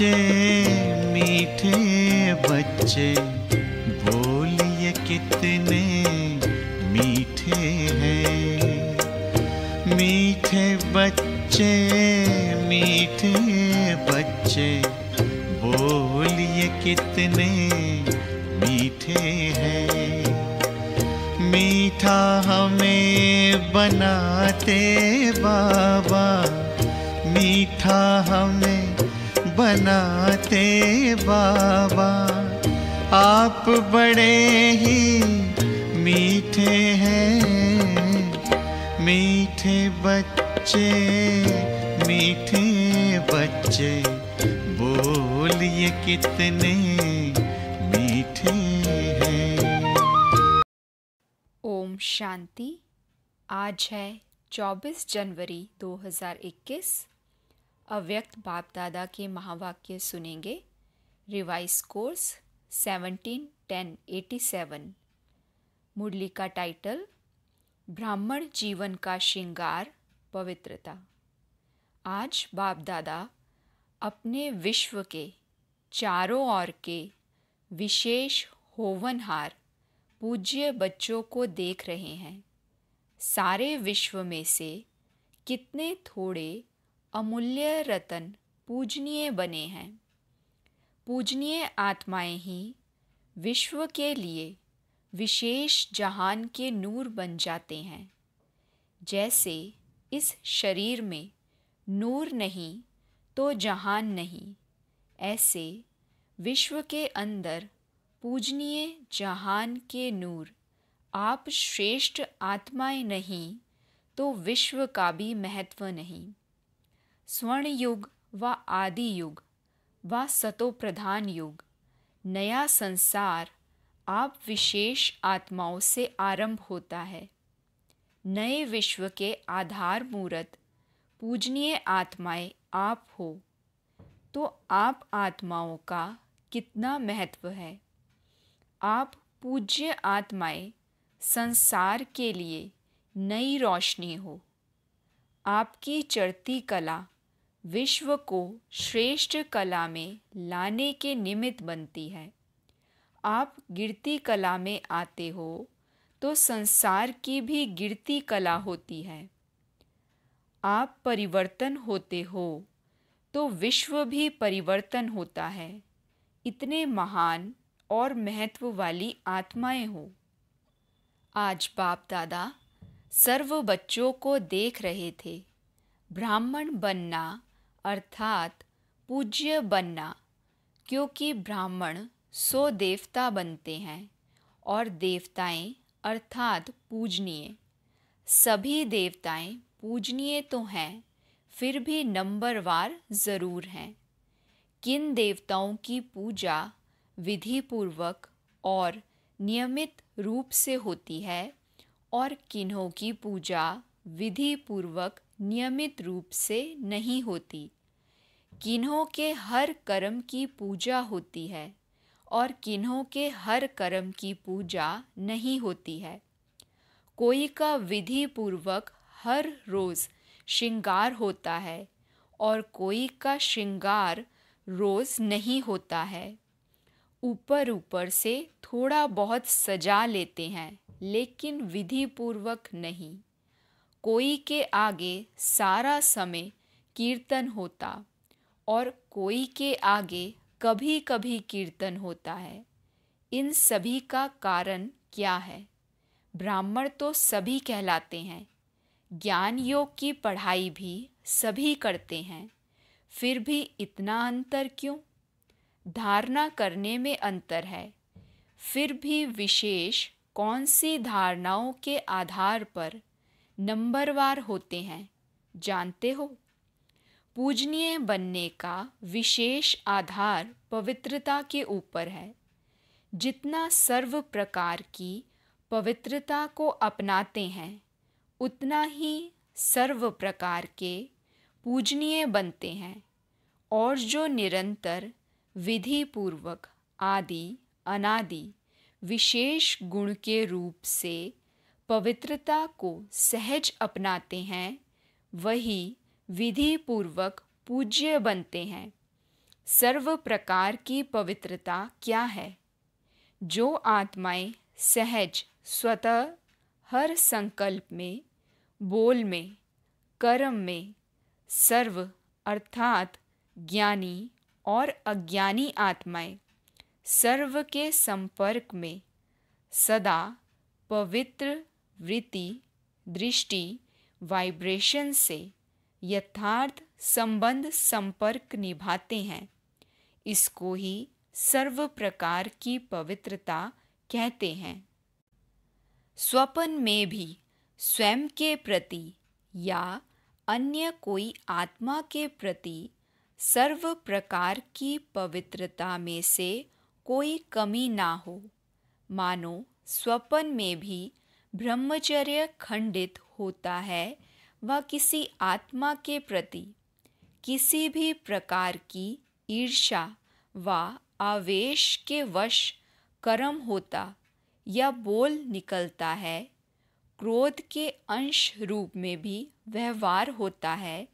बच्चे मीठे बच्चे बोलिए कितने मीठे हैं मीठे बच्चे मीठे बच्चे बोलिए कितने मीठे हैं मीठा हमें बनाते बाबा मीठा हमें बनाते बाबा आप बड़े ही मीठे हैं मीठे बच्चे मीठे बच्चे बोलिए कितने मीठे हैं ओम शांति आज है 24 जनवरी 2021 अव्यक्त बाप दादा के महावाक्य सुनेंगे revise course seventeen ten eighty seven Murli का टाइटल ब्राह्मण जीवन का श्रृंगार पवित्रता आज बाप दादा अपने विश्व के चारों ओर के विशेष होवनहार पूज्य बच्चों को देख रहे हैं सारे विश्व में से कितने थोड़े अमूल्य रतन पूजनीय बने हैं पूजनीय आत्माएं ही विश्व के लिए विशेष जहान के नूर बन जाते हैं जैसे इस शरीर में नूर नहीं तो जहान नहीं ऐसे विश्व के अंदर पूजनीय जहान के नूर आप श्रेष्ठ आत्माएं नहीं तो विश्व का भी महत्व नहीं स्वर्ण युग व आदि युग व सतो प्रधान युग नया संसार आप विशेष आत्माओं से आरंभ होता है नए विश्व के आधार मूर्त पूजनीय आत्माएं आप हो तो आप आत्माओं का कितना महत्व है आप पूज्य आत्माएं संसार के लिए नई रोशनी हो आपकी चढ़ती कला विश्व को श्रेष्ठ कला में लाने के निमित्त बनती है आप गिरती कला में आते हो तो संसार की भी गिरती कला होती है आप परिवर्तन होते हो तो विश्व भी परिवर्तन होता है इतने महान और महत्व वाली आत्माएं हो आज बाप दादा सर्व बच्चों को देख रहे थे ब्राह्मण बनना अर्थात पूज्य बनना क्योंकि ब्राह्मण सो देवता बनते हैं और देवताएं अर्थात पूजनीय सभी देवताएं पूजनीय तो हैं फिर भी नंबरवार ज़रूर हैं किन देवताओं की पूजा विधिपूर्वक और नियमित रूप से होती है और किन्हों की पूजा विधिपूर्वक नियमित रूप से नहीं होती किन्हों के हर कर्म की पूजा होती है और किन्हों के हर कर्म की पूजा नहीं होती है कोई का विधि पूर्वक हर रोज़ श्रृंगार होता है और कोई का श्रृंगार रोज़ नहीं होता है ऊपर ऊपर से थोड़ा बहुत सजा लेते हैं लेकिन विधि पूर्वक नहीं कोई के आगे सारा समय कीर्तन होता और कोई के आगे कभी कभी कीर्तन होता है इन सभी का कारण क्या है ब्राह्मण तो सभी कहलाते हैं ज्ञान योग की पढ़ाई भी सभी करते हैं फिर भी इतना अंतर क्यों धारणा करने में अंतर है फिर भी विशेष कौन सी धारणाओं के आधार पर नंबरवार होते हैं जानते हो पूजनीय बनने का विशेष आधार पवित्रता के ऊपर है जितना सर्व प्रकार की पवित्रता को अपनाते हैं उतना ही सर्व प्रकार के पूजनीय बनते हैं और जो निरंतर विधि पूर्वक आदि अनादि विशेष गुण के रूप से पवित्रता को सहज अपनाते हैं वही विधि पूर्वक पूज्य बनते हैं सर्व प्रकार की पवित्रता क्या है जो आत्माएं सहज स्वतः हर संकल्प में बोल में कर्म में सर्व अर्थात ज्ञानी और अज्ञानी आत्माएं सर्व के संपर्क में सदा पवित्र वृत्ति दृष्टि वाइब्रेशन से यथार्थ संबंध संपर्क निभाते हैं इसको ही सर्व प्रकार की पवित्रता कहते हैं स्वपन में भी स्वयं के प्रति या अन्य कोई आत्मा के प्रति सर्व प्रकार की पवित्रता में से कोई कमी ना हो मानो स्वपन में भी ब्रह्मचर्य खंडित होता है वह किसी आत्मा के प्रति किसी भी प्रकार की ईर्षा व आवेश के वश कर्म होता या बोल निकलता है क्रोध के अंश रूप में भी व्यवहार होता है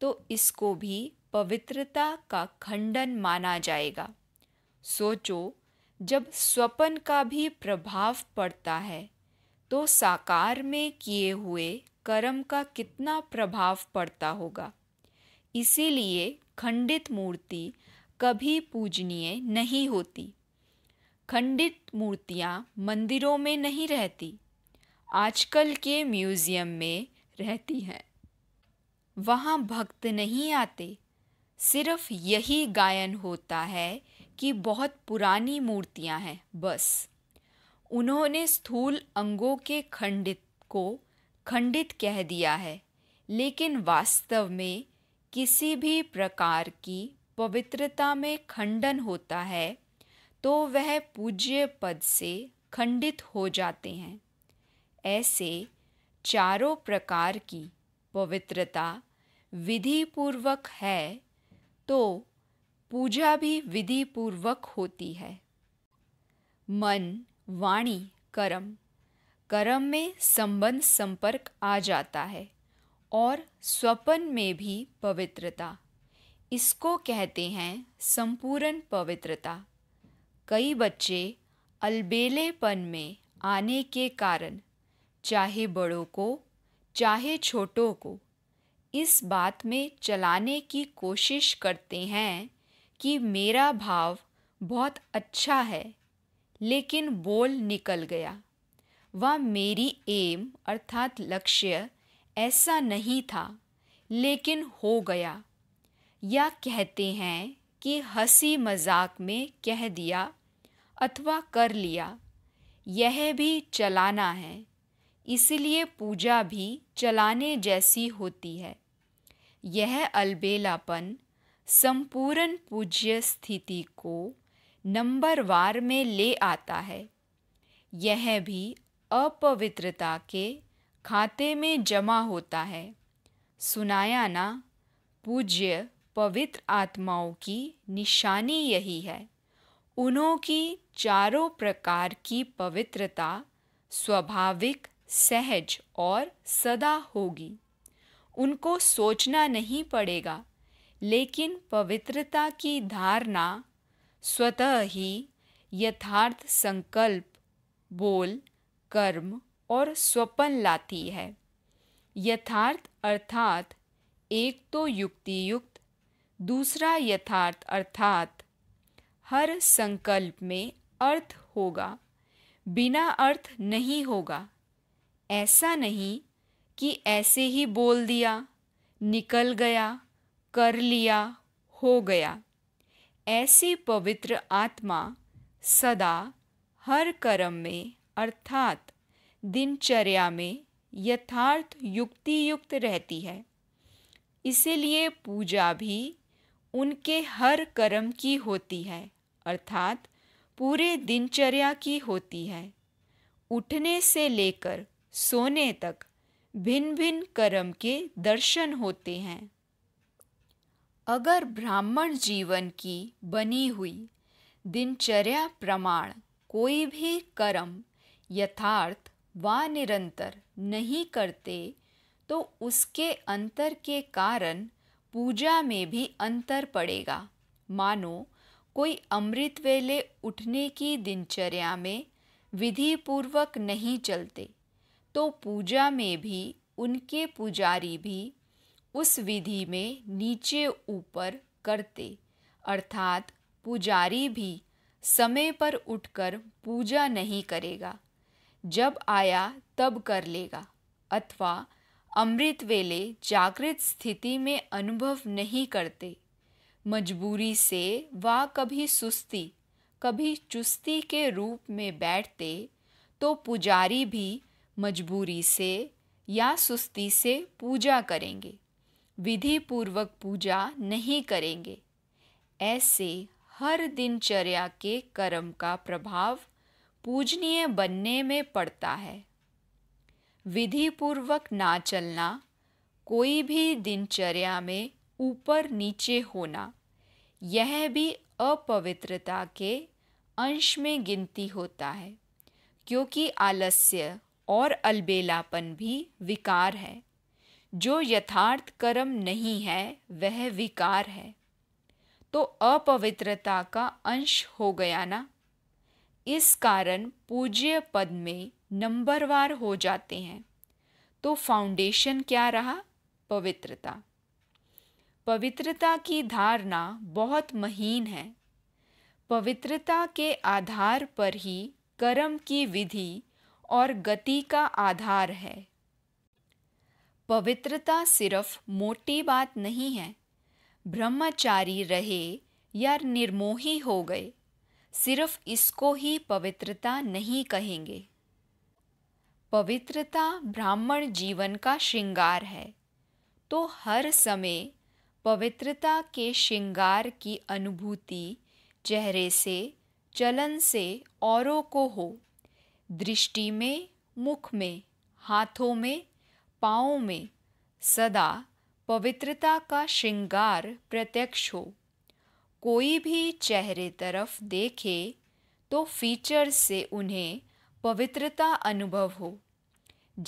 तो इसको भी पवित्रता का खंडन माना जाएगा सोचो जब स्वपन का भी प्रभाव पड़ता है तो साकार में किए हुए कर्म का कितना प्रभाव पड़ता होगा इसीलिए खंडित मूर्ति कभी पूजनीय नहीं होती खंडित मूर्तियाँ मंदिरों में नहीं रहती आजकल के म्यूज़ियम में रहती हैं वहाँ भक्त नहीं आते सिर्फ यही गायन होता है कि बहुत पुरानी मूर्तियाँ हैं बस उन्होंने स्थूल अंगों के खंडित को खंडित कह दिया है लेकिन वास्तव में किसी भी प्रकार की पवित्रता में खंडन होता है तो वह पूज्य पद से खंडित हो जाते हैं ऐसे चारों प्रकार की पवित्रता विधिपूर्वक है तो पूजा भी विधिपूर्वक होती है मन वाणी कर्म कर्म में संबंध संपर्क आ जाता है और स्वपन में भी पवित्रता इसको कहते हैं संपूर्ण पवित्रता कई बच्चे अलबेलेपन में आने के कारण चाहे बड़ों को चाहे छोटों को इस बात में चलाने की कोशिश करते हैं कि मेरा भाव बहुत अच्छा है लेकिन बोल निकल गया वह मेरी एम अर्थात लक्ष्य ऐसा नहीं था लेकिन हो गया या कहते हैं कि हंसी मजाक में कह दिया अथवा कर लिया यह भी चलाना है इसलिए पूजा भी चलाने जैसी होती है यह अलबेलापन संपूर्ण पूज्य स्थिति को नंबर वार में ले आता है यह भी अपवित्रता के खाते में जमा होता है सुनाया ना पूज्य पवित्र आत्माओं की निशानी यही है उन्हों की चारों प्रकार की पवित्रता स्वाभाविक सहज और सदा होगी उनको सोचना नहीं पड़ेगा लेकिन पवित्रता की धारणा स्वतः ही यथार्थ संकल्प बोल कर्म और स्वपन लाती है यथार्थ अर्थात एक तो युक्ति युक्त दूसरा यथार्थ अर्थात हर संकल्प में अर्थ होगा बिना अर्थ नहीं होगा ऐसा नहीं कि ऐसे ही बोल दिया निकल गया कर लिया हो गया ऐसी पवित्र आत्मा सदा हर कर्म में अर्थात दिनचर्या में यथार्थ युक्ति युक्त रहती है इसीलिए पूजा भी उनके हर कर्म की होती है अर्थात पूरे दिनचर्या की होती है उठने से लेकर सोने तक भिन्न भिन्न कर्म के दर्शन होते हैं अगर ब्राह्मण जीवन की बनी हुई दिनचर्या प्रमाण कोई भी कर्म यथार्थ व निरंतर नहीं करते तो उसके अंतर के कारण पूजा में भी अंतर पड़ेगा मानो कोई अमृत वेले उठने की दिनचर्या में विधिपूर्वक नहीं चलते तो पूजा में भी उनके पुजारी भी उस विधि में नीचे ऊपर करते अर्थात पुजारी भी समय पर उठकर पूजा नहीं करेगा जब आया तब कर लेगा अथवा अमृत वेले जागृत स्थिति में अनुभव नहीं करते मजबूरी से व कभी सुस्ती कभी चुस्ती के रूप में बैठते तो पुजारी भी मजबूरी से या सुस्ती से पूजा करेंगे विधि पूर्वक पूजा नहीं करेंगे ऐसे हर दिनचर्या के कर्म का प्रभाव पूजनीय बनने में पड़ता है विधि पूर्वक ना चलना कोई भी दिनचर्या में ऊपर नीचे होना यह भी अपवित्रता के अंश में गिनती होता है क्योंकि आलस्य और अलबेलापन भी विकार है जो यथार्थ कर्म नहीं है वह विकार है तो अपवित्रता का अंश हो गया ना इस कारण पूज्य पद में नंबरवार हो जाते हैं तो फाउंडेशन क्या रहा पवित्रता पवित्रता की धारणा बहुत महीन है पवित्रता के आधार पर ही कर्म की विधि और गति का आधार है पवित्रता सिर्फ मोटी बात नहीं है ब्रह्मचारी रहे या निर्मोही हो गए सिर्फ इसको ही पवित्रता नहीं कहेंगे पवित्रता ब्राह्मण जीवन का श्रृंगार है तो हर समय पवित्रता के श्रृंगार की अनुभूति चेहरे से चलन से औरों को हो दृष्टि में मुख में हाथों में पाओं में सदा पवित्रता का श्रृंगार प्रत्यक्ष हो कोई भी चेहरे तरफ देखे तो फीचर से उन्हें पवित्रता अनुभव हो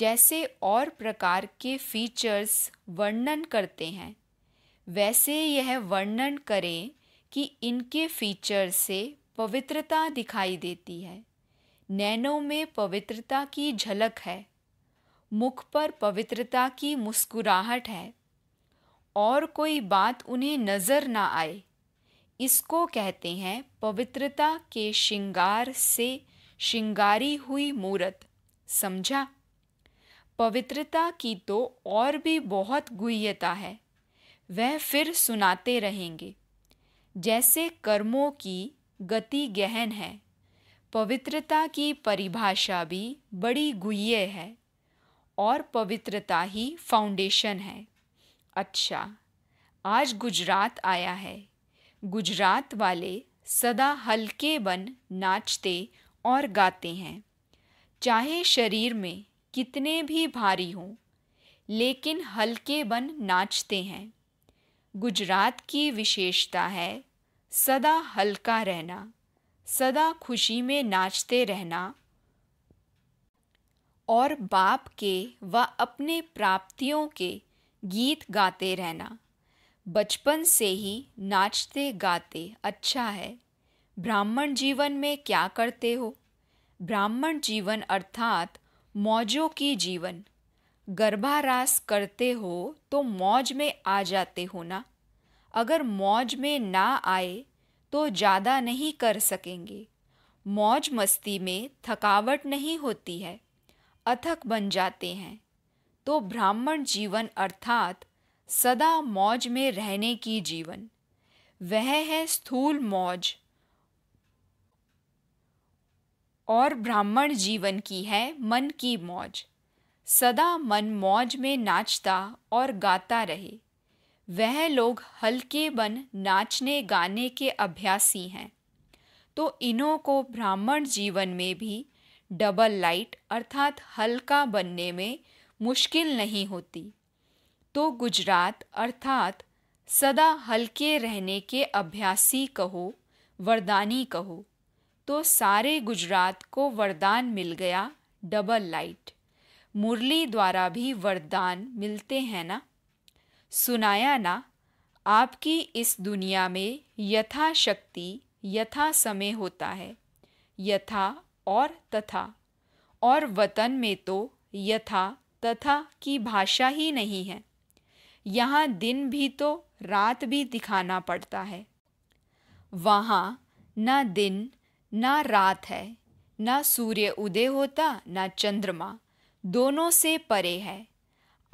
जैसे और प्रकार के फीचर्स वर्णन करते हैं वैसे यह वर्णन करें कि इनके फीचर से पवित्रता दिखाई देती है नैनों में पवित्रता की झलक है मुख पर पवित्रता की मुस्कुराहट है और कोई बात उन्हें नज़र ना आए इसको कहते हैं पवित्रता के श्रृंगार से श्रृंगारी हुई मूरत समझा पवित्रता की तो और भी बहुत गुह्यता है वह फिर सुनाते रहेंगे जैसे कर्मों की गति गहन है पवित्रता की परिभाषा भी बड़ी गुह्य है और पवित्रता ही फाउंडेशन है अच्छा आज गुजरात आया है गुजरात वाले सदा हल्के बन नाचते और गाते हैं चाहे शरीर में कितने भी भारी हों लेकिन हल्के बन नाचते हैं गुजरात की विशेषता है सदा हल्का रहना सदा खुशी में नाचते रहना और बाप के व अपने प्राप्तियों के गीत गाते रहना बचपन से ही नाचते गाते अच्छा है ब्राह्मण जीवन में क्या करते हो ब्राह्मण जीवन अर्थात मौजों की जीवन गर्भारास करते हो तो मौज में आ जाते हो ना अगर मौज में ना आए तो ज़्यादा नहीं कर सकेंगे मौज मस्ती में थकावट नहीं होती है अथक बन जाते हैं तो ब्राह्मण जीवन अर्थात सदा मौज में रहने की जीवन वह है स्थूल मौज और ब्राह्मण जीवन की है मन की मौज सदा मन मौज में नाचता और गाता रहे वह लोग हल्के बन नाचने गाने के अभ्यासी हैं तो इन्हों को ब्राह्मण जीवन में भी डबल लाइट अर्थात हल्का बनने में मुश्किल नहीं होती तो गुजरात अर्थात सदा हल्के रहने के अभ्यासी कहो वरदानी कहो तो सारे गुजरात को वरदान मिल गया डबल लाइट मुरली द्वारा भी वरदान मिलते हैं ना सुनाया ना आपकी इस दुनिया में यथाशक्ति यथा समय होता है यथा और तथा और वतन में तो यथा तथा की भाषा ही नहीं है यहाँ दिन भी तो रात भी दिखाना पड़ता है वहाँ ना दिन ना रात है ना सूर्य उदय होता ना चंद्रमा दोनों से परे है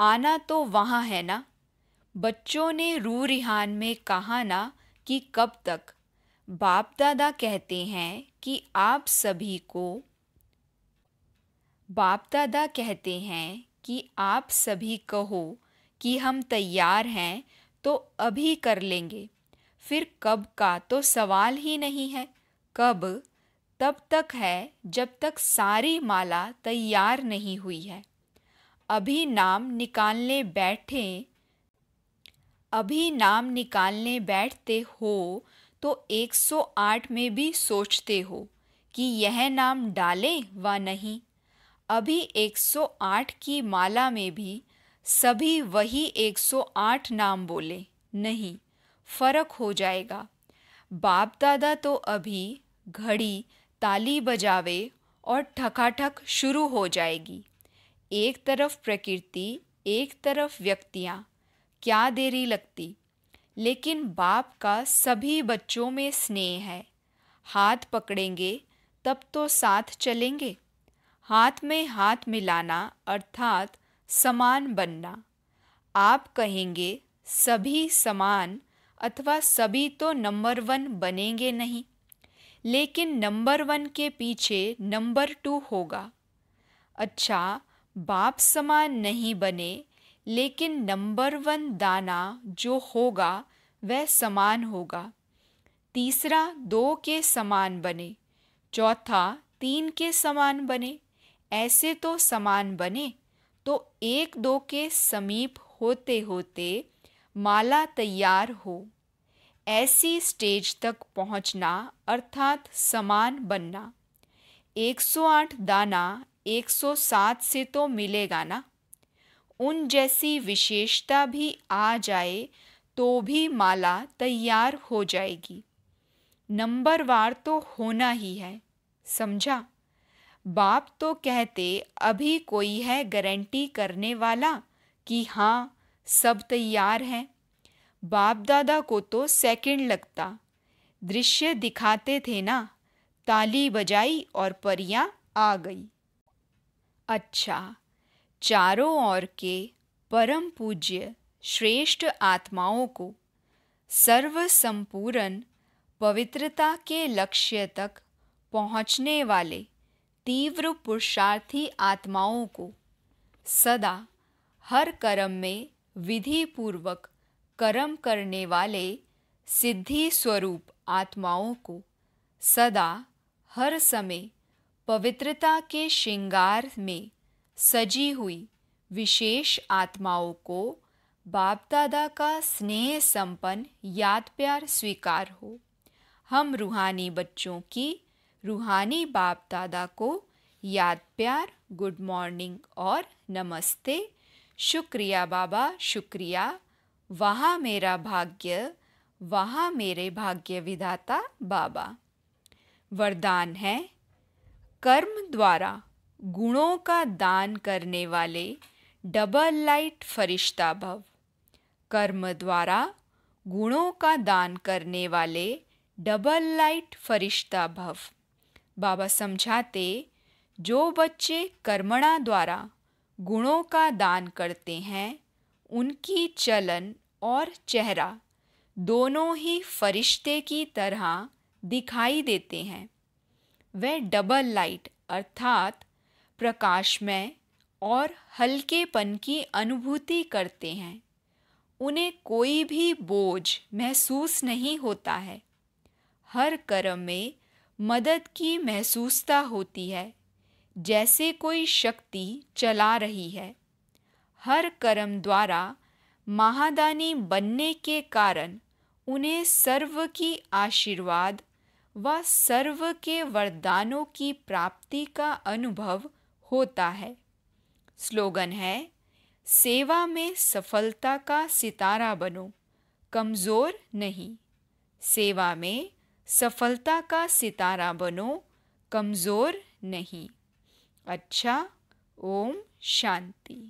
आना तो वहाँ है ना बच्चों ने रू रिहान में कहा ना कि कब तक बाप दादा कहते हैं कि आप सभी को बाप दादा कहते हैं कि आप सभी कहो कि हम तैयार हैं तो अभी कर लेंगे फिर कब का तो सवाल ही नहीं है कब तब तक है जब तक सारी माला तैयार नहीं हुई है अभी नाम निकालने बैठे अभी नाम निकालने बैठते हो तो 108 में भी सोचते हो कि यह नाम डालें व नहीं अभी 108 की माला में भी सभी वही 108 नाम बोले नहीं फर्क हो जाएगा बाप दादा तो अभी घड़ी ताली बजावे और ठकाठक शुरू हो जाएगी एक तरफ प्रकृति एक तरफ व्यक्तियाँ क्या देरी लगती लेकिन बाप का सभी बच्चों में स्नेह है हाथ पकड़ेंगे तब तो साथ चलेंगे हाथ में हाथ मिलाना अर्थात समान बनना आप कहेंगे सभी समान अथवा सभी तो नंबर वन बनेंगे नहीं लेकिन नंबर वन के पीछे नंबर टू होगा अच्छा बाप समान नहीं बने लेकिन नंबर वन दाना जो होगा वह समान होगा तीसरा दो के समान बने चौथा तीन के समान बने ऐसे तो समान बने तो एक दो के समीप होते होते माला तैयार हो ऐसी स्टेज तक पहुंचना अर्थात समान बनना 108 दाना 107 से तो मिलेगा ना उन जैसी विशेषता भी आ जाए तो भी माला तैयार हो जाएगी नंबर वार तो होना ही है समझा बाप तो कहते अभी कोई है गारंटी करने वाला कि हाँ सब तैयार हैं बाप दादा को तो सेकंड लगता दृश्य दिखाते थे ना ताली बजाई और परियां आ गई अच्छा चारों ओर के परम पूज्य श्रेष्ठ आत्माओं को सर्व संपूर्ण पवित्रता के लक्ष्य तक पहुँचने वाले तीव्र पुरुषार्थी आत्माओं को सदा हर कर्म में विधि पूर्वक कर्म करने वाले सिद्धि स्वरूप आत्माओं को सदा हर समय पवित्रता के श्रृंगार में सजी हुई विशेष आत्माओं को बाप दादा का स्नेह संपन्न याद प्यार स्वीकार हो हम रूहानी बच्चों की रूहानी बाप दादा को याद प्यार गुड मॉर्निंग और नमस्ते शुक्रिया बाबा शुक्रिया वहाँ मेरा भाग्य वहाँ मेरे भाग्य विधाता बाबा वरदान है कर्म द्वारा गुणों का दान करने वाले डबल लाइट फरिश्ता भव कर्म द्वारा गुणों का दान करने वाले डबल लाइट फरिश्ता भव बाबा समझाते जो बच्चे कर्मणा द्वारा गुणों का दान करते हैं उनकी चलन और चेहरा दोनों ही फरिश्ते की तरह दिखाई देते हैं वह डबल लाइट अर्थात प्रकाशमय और हल्केपन की अनुभूति करते हैं उन्हें कोई भी बोझ महसूस नहीं होता है हर कर्म में मदद की महसूसता होती है जैसे कोई शक्ति चला रही है हर कर्म द्वारा महादानी बनने के कारण उन्हें सर्व की आशीर्वाद व सर्व के वरदानों की प्राप्ति का अनुभव होता है स्लोगन है सेवा में सफलता का सितारा बनो कमज़ोर नहीं सेवा में सफलता का सितारा बनो कमज़ोर नहीं अच्छा ओम शांति